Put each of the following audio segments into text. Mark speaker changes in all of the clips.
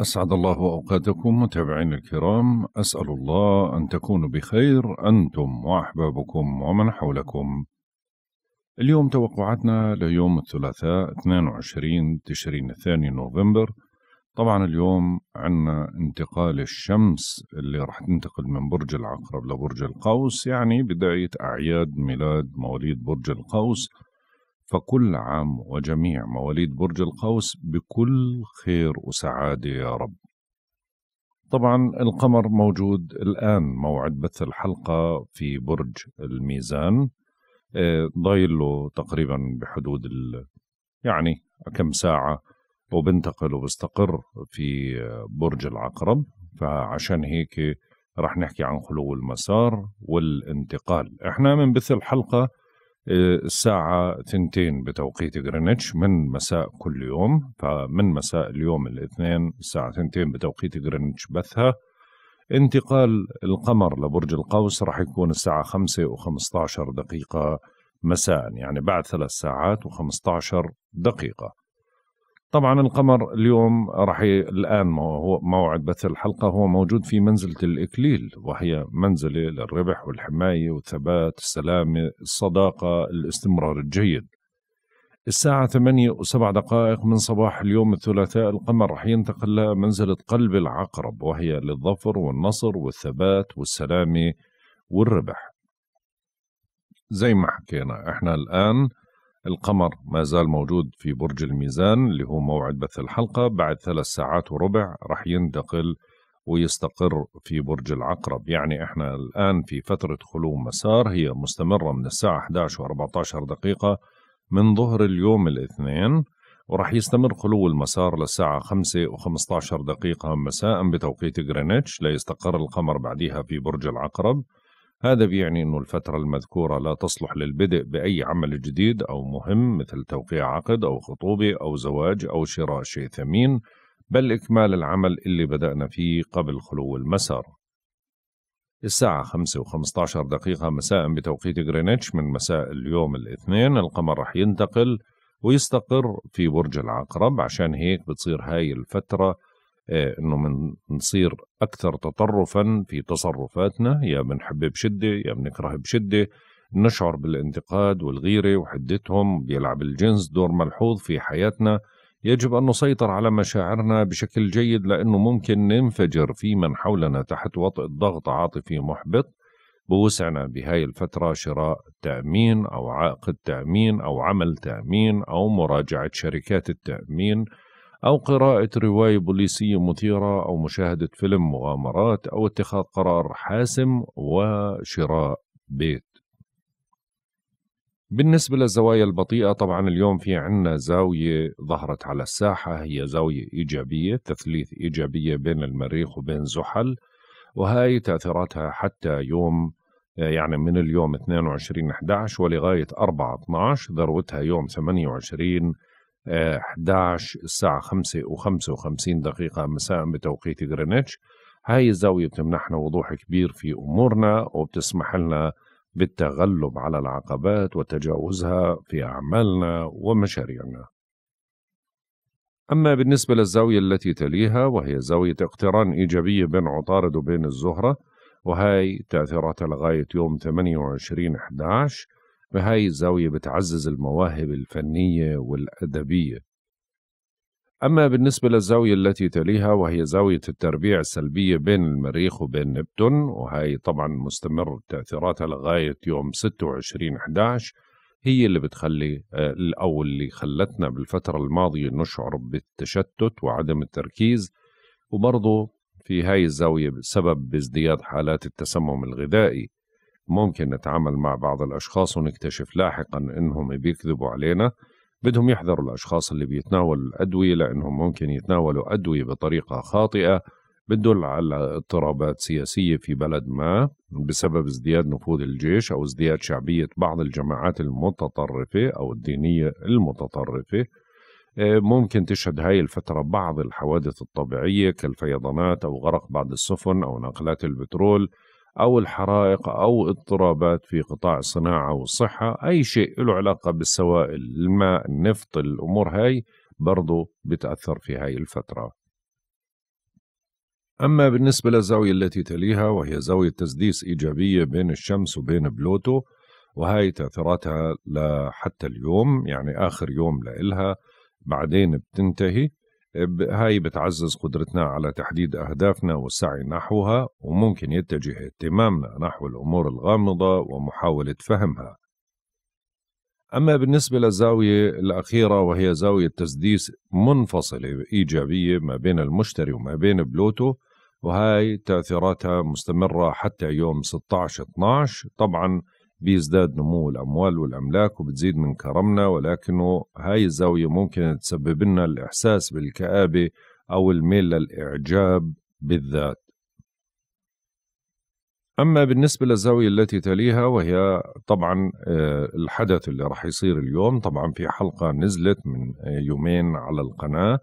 Speaker 1: أسعد الله أوقاتكم متابعين الكرام أسأل الله أن تكونوا بخير أنتم وأحبابكم ومن حولكم اليوم توقعاتنا ليوم الثلاثاء 22 تشرين الثاني نوفمبر طبعا اليوم عندنا انتقال الشمس اللي راح تنتقل من برج العقرب لبرج القوس يعني بداية أعياد ميلاد مواليد برج القوس فكل عام وجميع مواليد برج القوس بكل خير وسعادة يا رب طبعا القمر موجود الآن موعد بث الحلقة في برج الميزان آه، ضايل له تقريبا بحدود ال يعني كم ساعة وبنتقل وبستقر في برج العقرب فعشان هيك رح نحكي عن خلو المسار والانتقال احنا من بث الحلقة الساعة تنتين بتوقيت غرينتش من مساء كل يوم فمن مساء اليوم الاثنين الساعة تنتين بتوقيت غرينتش بثها انتقال القمر لبرج القوس راح يكون الساعة خمسة وخمسة عشر دقيقة مساء يعني بعد ثلاث ساعات وخمسة عشر دقيقة طبعا القمر اليوم راح ي... الان هو موعد بث الحلقه هو موجود في منزله الاكليل وهي منزله للربح والحمايه والثبات، السلامه، الصداقه، الاستمرار الجيد. الساعة ثمانية وسبع دقائق من صباح اليوم الثلاثاء القمر رح ينتقل لمنزلة قلب العقرب وهي للظفر والنصر والثبات والسلامة والربح زي ما حكينا احنا الآن القمر ما زال موجود في برج الميزان اللي هو موعد بث الحلقة بعد ثلاث ساعات وربع راح ينتقل ويستقر في برج العقرب يعني احنا الآن في فترة خلو مسار هي مستمرة من الساعة 11 و14 دقيقة من ظهر اليوم الاثنين وراح يستمر خلو المسار للساعة 5 و15 دقيقة مساء بتوقيت غرينتش ليستقر القمر بعدها في برج العقرب هذا بيعني أن الفترة المذكورة لا تصلح للبدء بأي عمل جديد أو مهم مثل توقيع عقد أو خطوبة أو زواج أو شراء شيء ثمين بل إكمال العمل اللي بدأنا فيه قبل خلو المسار الساعة 5 و15 دقيقة مساء بتوقيت غرينتش من مساء اليوم الاثنين القمر رح ينتقل ويستقر في برج العقرب عشان هيك بتصير هاي الفترة انه من نصير اكثر تطرفا في تصرفاتنا يا بنحب بشده يا بنكره بشده نشعر بالانتقاد والغيره وحدتهم بيلعب الجنس دور ملحوظ في حياتنا يجب ان نسيطر على مشاعرنا بشكل جيد لانه ممكن ننفجر في من حولنا تحت وطئ ضغط عاطفي محبط بوسعنا بهاي الفترة شراء تأمين أو عقد تأمين أو عمل تأمين أو مراجعة شركات التأمين أو قراءة رواية بوليسية مثيرة أو مشاهدة فيلم مغامرات أو اتخاذ قرار حاسم وشراء بيت بالنسبة للزوايا البطيئة طبعا اليوم في عنا زاوية ظهرت على الساحة هي زاوية إيجابية تثليث إيجابية بين المريخ وبين زحل وهي تأثيراتها حتى يوم يعني من اليوم 22 11 ولغاية 4 12 ذروتها يوم 28 11 الساعة 5 و55 دقيقة مساء بتوقيت غرينتش هاي الزاوية بتمنحنا وضوح كبير في أمورنا وبتسمح لنا بالتغلب على العقبات وتجاوزها في أعمالنا ومشاريعنا أما بالنسبة للزاوية التي تليها وهي زاوية اقتران إيجابية بين عطارد وبين الزهرة وهي تأثيراتها لغاية يوم 28 11 بهاي الزاوية بتعزز المواهب الفنية والأدبية أما بالنسبة للزاوية التي تليها وهي زاوية التربيع السلبية بين المريخ وبين نبتون وهي طبعا مستمر تأثيراتها لغاية يوم 26 11 هي اللي بتخلي آه، أو اللي خلتنا بالفترة الماضية نشعر بالتشتت وعدم التركيز وبرضه في هاي الزاوية بسبب ازدياد حالات التسمم الغذائي ممكن نتعامل مع بعض الأشخاص ونكتشف لاحقا أنهم بيكذبوا علينا بدهم يحذروا الأشخاص اللي بيتناولوا الأدوية لأنهم ممكن يتناولوا أدوية بطريقة خاطئة بتدل على اضطرابات سياسية في بلد ما بسبب ازدياد نفوذ الجيش أو ازدياد شعبية بعض الجماعات المتطرفة أو الدينية المتطرفة آه، ممكن تشهد هاي الفترة بعض الحوادث الطبيعية كالفيضانات أو غرق بعض السفن أو ناقلات البترول أو الحرائق أو اضطرابات في قطاع الصناعة والصحة أي شيء له علاقة بالسوائل الماء النفط الأمور هاي برضو بتأثر في هاي الفترة أما بالنسبة للزاوية التي تليها وهي زاوية تسديس إيجابية بين الشمس وبين بلوتو وهي تأثيراتها لحتى اليوم يعني آخر يوم لإلها بعدين بتنتهي هاي بتعزز قدرتنا على تحديد أهدافنا والسعي نحوها وممكن يتجه اهتمامنا نحو الأمور الغامضة ومحاولة فهمها أما بالنسبة للزاوية الأخيرة وهي زاوية تسديس منفصلة إيجابية ما بين المشتري وما بين بلوتو وهاي تأثيراتها مستمرة حتى يوم 16-12 طبعا بيزداد نمو الأموال والأملاك وبتزيد من كرمنا ولكنه هاي الزاوية ممكن تسبب لنا الإحساس بالكآبة أو الميل للإعجاب بالذات أما بالنسبة للزاوية التي تليها وهي طبعا آه، الحدث اللي راح يصير اليوم طبعا في حلقة نزلت من آه، يومين على القناة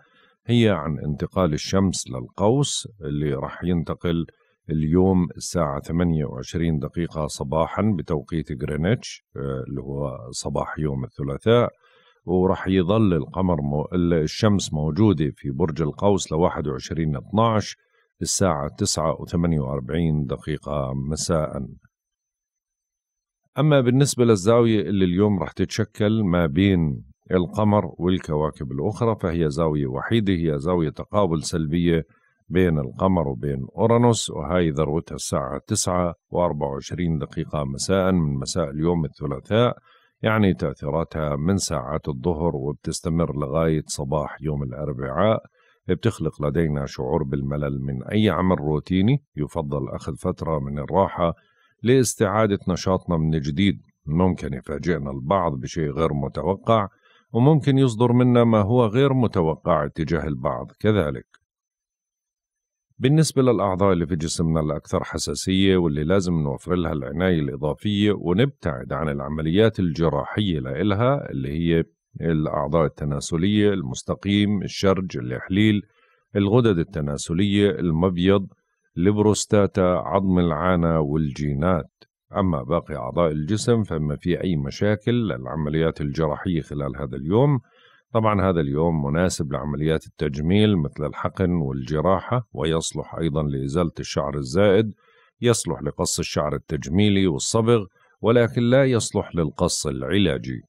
Speaker 1: هي عن انتقال الشمس للقوس اللي راح ينتقل اليوم الساعة 28 دقيقة صباحا بتوقيت غرينتش آه، اللي هو صباح يوم الثلاثاء وراح يظل القمر مو الشمس موجودة في برج القوس ل 21 12 الساعة 9 و48 دقيقة مساء أما بالنسبة للزاوية اللي اليوم راح تتشكل ما بين القمر والكواكب الأخرى فهي زاوية وحيدة هي زاوية تقابل سلبية بين القمر وبين أورانوس وهي ذروتها الساعة 9 و24 دقيقة مساء من مساء اليوم الثلاثاء يعني تأثيراتها من ساعات الظهر وبتستمر لغاية صباح يوم الأربعاء بتخلق لدينا شعور بالملل من أي عمل روتيني يفضل أخذ فترة من الراحة لاستعادة نشاطنا من جديد ممكن يفاجئنا البعض بشيء غير متوقع وممكن يصدر منا ما هو غير متوقع اتجاه البعض كذلك بالنسبة للأعضاء اللي في جسمنا الأكثر حساسية واللي لازم نوفر لها العناية الإضافية ونبتعد عن العمليات الجراحية لإلها اللي هي الأعضاء التناسلية المستقيم الشرج الإحليل الغدد التناسلية المبيض البروستاتا عظم العانة والجينات أما باقي أعضاء الجسم فما في أي مشاكل للعمليات الجراحية خلال هذا اليوم طبعا هذا اليوم مناسب لعمليات التجميل مثل الحقن والجراحة ويصلح أيضا لإزالة الشعر الزائد يصلح لقص الشعر التجميلي والصبغ ولكن لا يصلح للقص العلاجي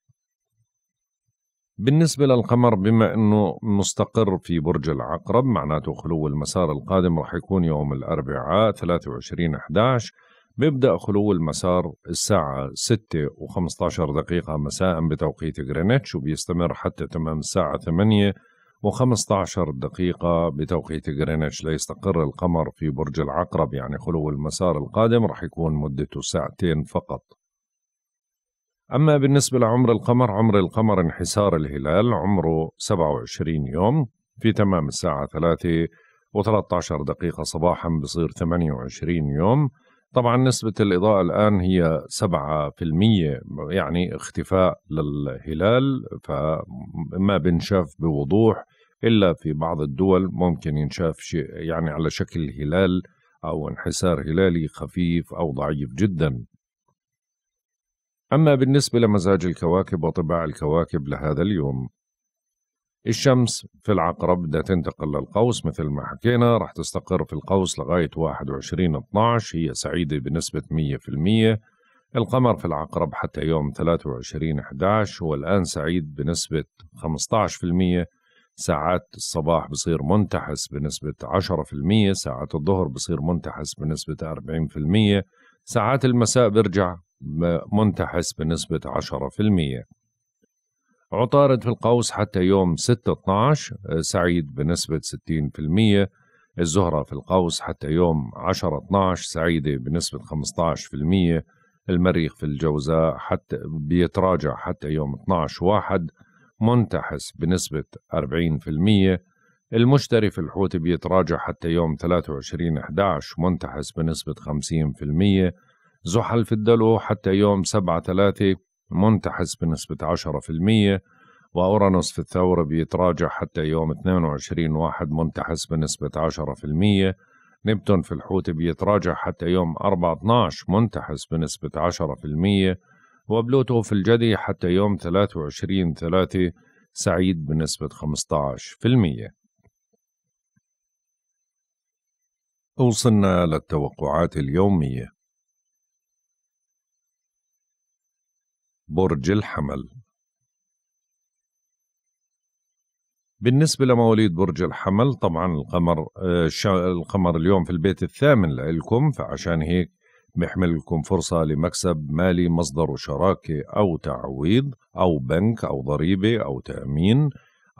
Speaker 1: بالنسبة للقمر بما أنه مستقر في برج العقرب معناته خلو المسار القادم رح يكون يوم الأربعاء 23 11 بيبدأ خلو المسار الساعة 6 و15 دقيقة مساء بتوقيت غرينتش وبيستمر حتى تمام الساعة 8 و15 دقيقة بتوقيت غرينتش ليستقر القمر في برج العقرب يعني خلو المسار القادم رح يكون مدته ساعتين فقط أما بالنسبة لعمر القمر عمر القمر انحسار الهلال عمره 27 يوم في تمام الساعة 3 و13 دقيقة صباحا بصير 28 يوم طبعا نسبة الإضاءة الآن هي 7% يعني اختفاء للهلال فما بنشاف بوضوح إلا في بعض الدول ممكن ينشاف شيء يعني على شكل هلال أو انحسار هلالي خفيف أو ضعيف جدا أما بالنسبة لمزاج الكواكب وطباع الكواكب لهذا اليوم الشمس في العقرب بدها تنتقل للقوس مثل ما حكينا رح تستقر في القوس لغاية 21 12 هي سعيدة بنسبة 100% القمر في العقرب حتى يوم 23 11 هو الآن سعيد بنسبة 15% ساعات الصباح بصير منتحس بنسبة 10% ساعات الظهر بصير منتحس بنسبة 40% ساعات المساء برجع منتحس بنسبة 10% عطارد في القوس حتى يوم 6/12 سعيد بنسبة 60% الزهرة في القوس حتى يوم 10/12 سعيدة بنسبة 15% المريخ في الجوزاء حتى بيتراجع حتى يوم 12/1 منتحس بنسبة 40% المشتري في الحوت بيتراجع حتى يوم 23/11 منتحس بنسبة 50% زحل في الدلو حتى يوم 7 3 منتحس بنسبة 10% وأورانوس في الثورة بيتراجع حتى يوم 22 واحد منتحس بنسبة 10% نبتون في الحوت بيتراجع حتى يوم 4 12 منتحس بنسبة 10% وبلوتو في الجدي حتى يوم 23 3 سعيد بنسبة 15% وصلنا للتوقعات اليومية برج الحمل بالنسبة لمواليد برج الحمل طبعا القمر آه، القمر اليوم في البيت الثامن لإلكم فعشان هيك بيحمل لكم فرصة لمكسب مالي مصدره شراكة أو تعويض أو بنك أو ضريبة أو تأمين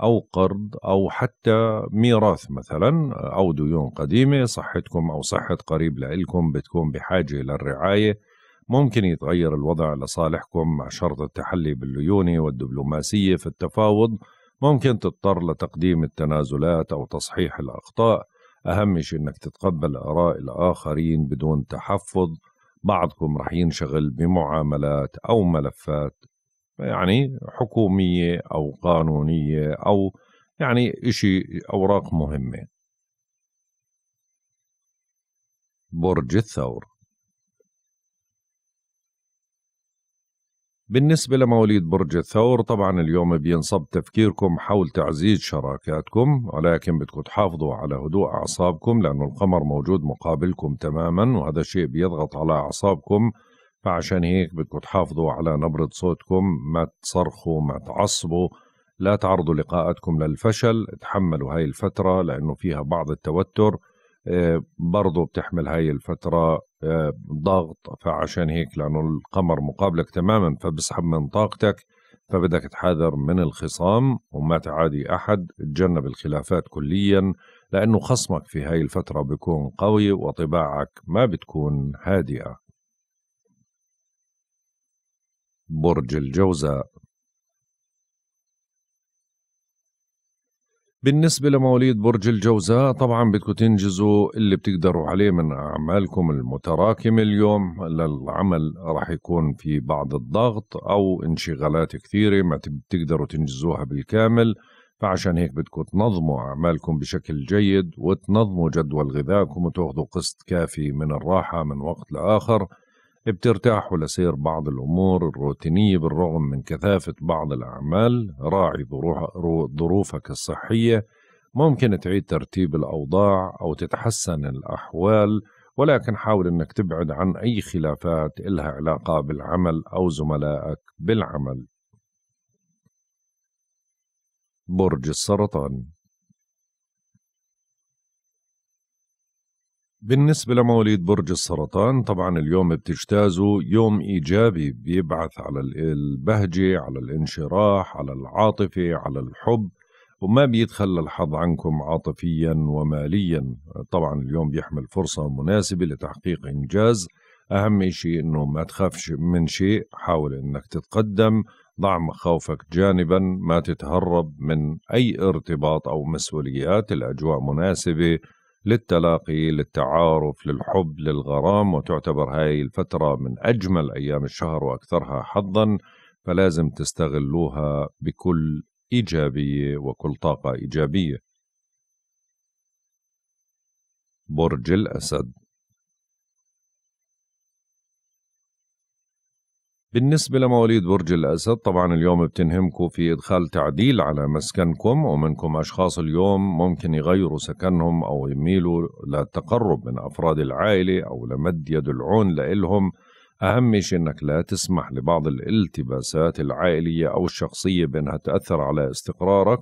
Speaker 1: أو قرض أو حتى ميراث مثلا أو ديون قديمة صحتكم أو صحة قريب لإلكم بتكون بحاجة للرعاية ممكن يتغير الوضع لصالحكم مع شرط التحلي بالليونة والدبلوماسية في التفاوض ممكن تضطر لتقديم التنازلات أو تصحيح الأخطاء أهم شيء أنك تتقبل آراء الآخرين بدون تحفظ بعضكم رح ينشغل بمعاملات أو ملفات يعني حكومية أو قانونية أو يعني إشي أوراق مهمة برج الثور بالنسبة لمواليد برج الثور طبعا اليوم بينصب تفكيركم حول تعزيز شراكاتكم ولكن بدكم تحافظوا على هدوء أعصابكم لأنه القمر موجود مقابلكم تماما وهذا الشيء بيضغط على أعصابكم فعشان هيك بدكم تحافظوا على نبرة صوتكم ما تصرخوا ما تعصبوا لا تعرضوا لقاءاتكم للفشل تحملوا هاي الفترة لأنه فيها بعض التوتر برضه بتحمل هاي الفترة آه، ضغط فعشان هيك لأنه القمر مقابلك تماما فبسحب من طاقتك فبدك تحاذر من الخصام وما تعادي أحد تجنب الخلافات كليا لأنه خصمك في هاي الفترة بيكون قوي وطباعك ما بتكون هادئة برج الجوزاء بالنسبة لمواليد برج الجوزاء طبعا بدكم تنجزوا اللي بتقدروا عليه من أعمالكم المتراكمة اليوم للعمل راح يكون في بعض الضغط أو انشغالات كثيرة ما بتقدروا تنجزوها بالكامل فعشان هيك بدكم تنظموا أعمالكم بشكل جيد وتنظموا جدول غذائكم وتاخذوا قسط كافي من الراحة من وقت لآخر بترتاح لسير بعض الأمور الروتينية بالرغم من كثافة بعض الأعمال راعي ظروفك الصحية ممكن تعيد ترتيب الأوضاع أو تتحسن الأحوال ولكن حاول أنك تبعد عن أي خلافات إلها علاقة بالعمل أو زملائك بالعمل برج السرطان بالنسبة لمواليد برج السرطان طبعا اليوم بتجتازوا يوم إيجابي بيبعث على البهجة على الانشراح على العاطفة على الحب وما بيتخلى الحظ عنكم عاطفيا وماليا طبعا اليوم بيحمل فرصة مناسبة لتحقيق إنجاز أهم شيء أنه ما تخافش من شيء حاول أنك تتقدم ضع مخاوفك جانبا ما تتهرب من أي ارتباط أو مسؤوليات الأجواء مناسبة للتلاقي للتعارف للحب للغرام وتعتبر هاي الفترة من أجمل أيام الشهر وأكثرها حظا فلازم تستغلوها بكل إيجابية وكل طاقة إيجابية برج الأسد بالنسبة لمواليد برج الأسد طبعا اليوم بتنهمكم في إدخال تعديل على مسكنكم ومنكم أشخاص اليوم ممكن يغيروا سكنهم أو يميلوا للتقرب من أفراد العائلة أو لمد يد العون لإلهم أهم شيء أنك لا تسمح لبعض الالتباسات العائلية أو الشخصية بأنها تأثر على استقرارك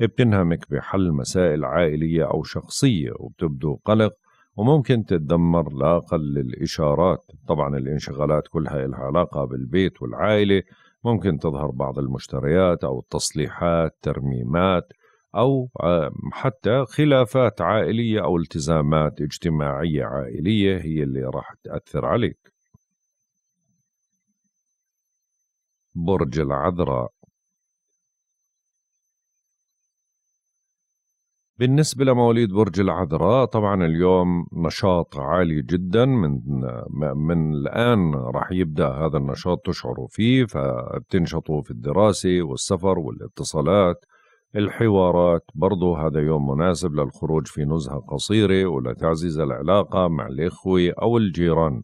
Speaker 1: بتنهمك بحل مسائل عائلية أو شخصية وبتبدو قلق وممكن تتدمر لأقل الإشارات طبعا الانشغالات كلها لها علاقة بالبيت والعائلة ممكن تظهر بعض المشتريات أو التصليحات ترميمات أو حتى خلافات عائلية أو التزامات اجتماعية عائلية هي اللي راح تأثر عليك برج العذراء بالنسبة لمواليد برج العذراء طبعا اليوم نشاط عالي جدا من من الآن راح يبدأ هذا النشاط تشعروا فيه فبتنشطوا في الدراسة والسفر والاتصالات الحوارات برضو هذا يوم مناسب للخروج في نزهة قصيرة ولتعزيز العلاقة مع الإخوة أو الجيران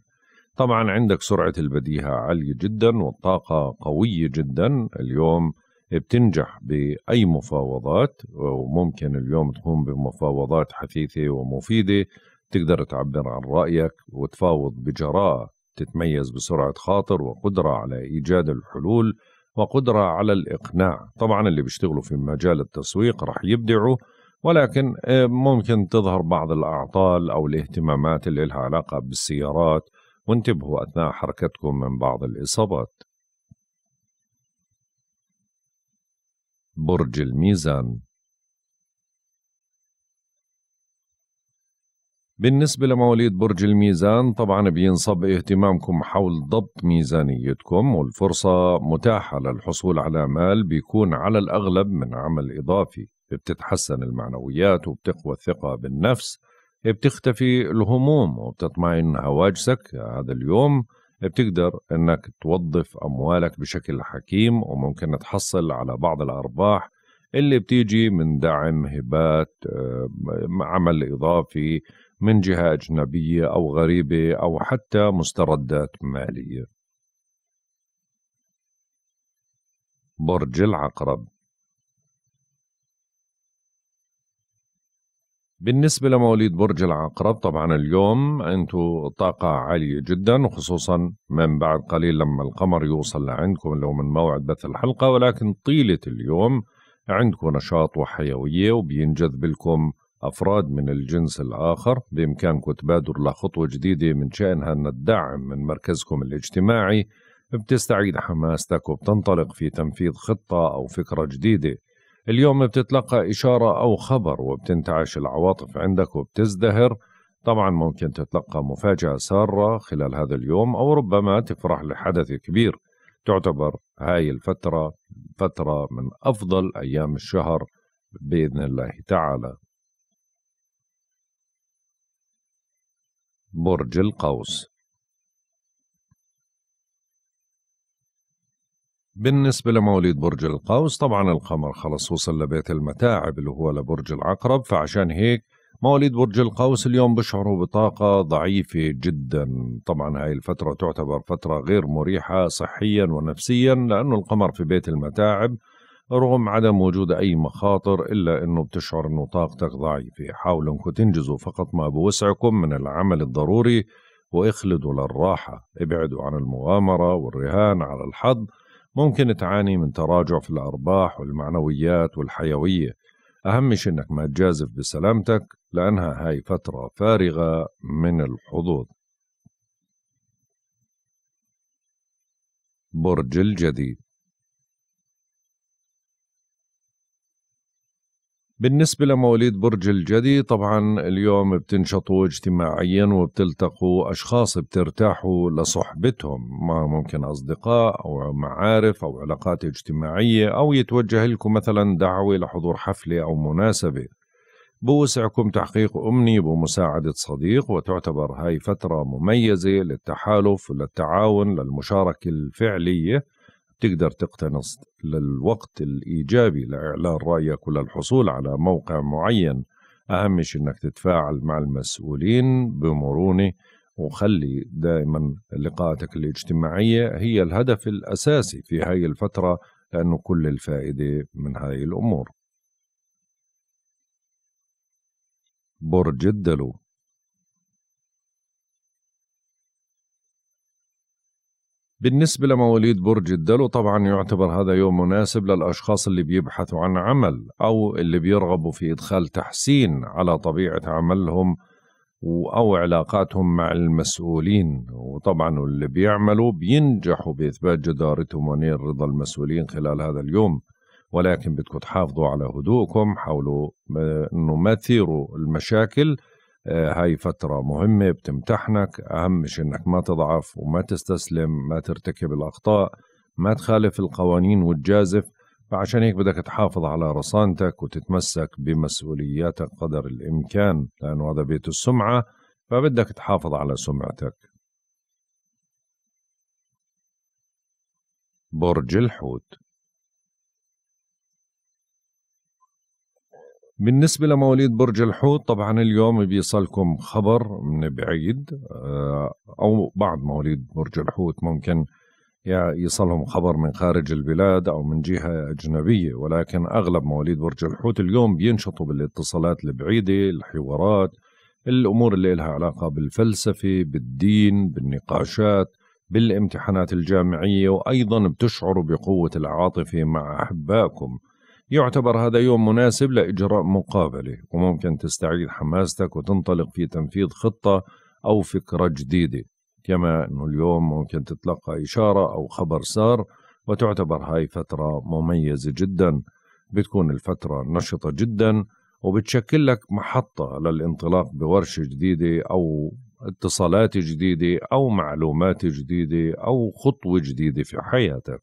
Speaker 1: طبعا عندك سرعة البديهة عالية جدا والطاقة قوية جدا اليوم بتنجح باي مفاوضات وممكن اليوم تقوم بمفاوضات حثيثه ومفيده تقدر تعبر عن رايك وتفاوض بجراءه تتميز بسرعه خاطر وقدره على ايجاد الحلول وقدره على الاقناع طبعا اللي بيشتغلوا في مجال التسويق رح يبدعوا ولكن آه، ممكن تظهر بعض الاعطال او الاهتمامات اللي لها علاقه بالسيارات وانتبهوا اثناء حركتكم من بعض الاصابات برج الميزان بالنسبة لمواليد برج الميزان طبعا بينصب اهتمامكم حول ضبط ميزانيتكم والفرصة متاحة للحصول على مال بيكون على الأغلب من عمل إضافي بتتحسن المعنويات وبتقوى الثقة بالنفس بتختفي الهموم وبتطمئن هواجسك هذا اليوم بتقدر انك توظف اموالك بشكل حكيم وممكن تحصل على بعض الارباح اللي بتيجي من دعم هبات آه، عمل اضافي من جهه اجنبيه او غريبه او حتى مستردات ماليه برج العقرب بالنسبة لمواليد برج العقرب طبعا اليوم انتم طاقة عالية جدا وخصوصا من بعد قليل لما القمر يوصل لعندكم اللي هو من موعد بث الحلقة ولكن طيلة اليوم عندكم نشاط وحيوية وبينجذب لكم أفراد من الجنس الآخر بإمكانكم تبادروا لخطوة جديدة من شأنها أن الدعم من مركزكم الاجتماعي بتستعيد حماستك وبتنطلق في تنفيذ خطة أو فكرة جديدة اليوم بتتلقى إشارة أو خبر وبتنتعش العواطف عندك وبتزدهر طبعا ممكن تتلقى مفاجأة سارة خلال هذا اليوم أو ربما تفرح لحدث كبير تعتبر هاي الفترة فترة من أفضل أيام الشهر بإذن الله تعالى برج القوس بالنسبة لمواليد برج القوس طبعا القمر خلص وصل لبيت المتاعب اللي هو لبرج العقرب فعشان هيك مواليد برج القوس اليوم بيشعروا بطاقة ضعيفة جدا طبعا هاي الفترة تعتبر فترة غير مريحة صحيا ونفسيا لأنه القمر في بيت المتاعب رغم عدم وجود أي مخاطر إلا أنه بتشعر أنه طاقتك ضعيفة حاولوا أنكم تنجزوا فقط ما بوسعكم من العمل الضروري وإخلدوا للراحة ابعدوا عن المغامرة والرهان على الحظ ممكن تعاني من تراجع في الأرباح والمعنويات والحيوية أهم شيء إنك ما تجازف بسلامتك لأنها هاي فترة فارغة من الحظوظ برج الجديد بالنسبة لمواليد برج الجدي طبعا اليوم بتنشطوا اجتماعيا وبتلتقوا أشخاص بترتاحوا لصحبتهم ما ممكن أصدقاء أو معارف أو علاقات اجتماعية أو يتوجه لكم مثلا دعوة لحضور حفلة أو مناسبة بوسعكم تحقيق أمنية بمساعدة صديق وتعتبر هاي فترة مميزة للتحالف للتعاون للمشاركة الفعلية تقدر تقتنص للوقت الإيجابي لإعلان رأيك وللحصول على موقع معين أهم شيء أنك تتفاعل مع المسؤولين بمرونة وخلي دائما لقاءاتك الاجتماعية هي الهدف الأساسي في هاي الفترة لأنه كل الفائدة من هاي الأمور برج الدلو بالنسبة لمواليد برج الدلو طبعا يعتبر هذا يوم مناسب للأشخاص اللي بيبحثوا عن عمل أو اللي بيرغبوا في إدخال تحسين على طبيعة عملهم أو علاقاتهم مع المسؤولين وطبعا اللي بيعملوا بينجحوا بإثبات جدارتهم ونير رضا المسؤولين خلال هذا اليوم ولكن بدكم تحافظوا على هدوءكم حاولوا أنه ما تثيروا المشاكل آه، هاي فترة مهمة بتمتحنك أهم شيء إنك ما تضعف وما تستسلم ما ترتكب الأخطاء ما تخالف القوانين وتجازف فعشان هيك بدك تحافظ على رصانتك وتتمسك بمسؤولياتك قدر الإمكان لأنه هذا بيت السمعة فبدك تحافظ على سمعتك برج الحوت بالنسبة لمواليد برج الحوت طبعا اليوم بيصلكم خبر من بعيد آه، أو بعض مواليد برج الحوت ممكن يصلهم خبر من خارج البلاد أو من جهة أجنبية ولكن أغلب مواليد برج الحوت اليوم بينشطوا بالاتصالات البعيدة الحوارات الأمور اللي لها علاقة بالفلسفة بالدين بالنقاشات بالامتحانات الجامعية وأيضا بتشعروا بقوة العاطفة مع أحبائكم يعتبر هذا يوم مناسب لإجراء مقابلة وممكن تستعيد حماستك وتنطلق في تنفيذ خطة أو فكرة جديدة كما أنه اليوم ممكن تتلقى إشارة أو خبر سار وتعتبر هاي فترة مميزة جدا بتكون الفترة نشطة جدا وبتشكل لك محطة للانطلاق بورشة جديدة أو اتصالات جديدة أو معلومات جديدة أو خطوة جديدة في حياتك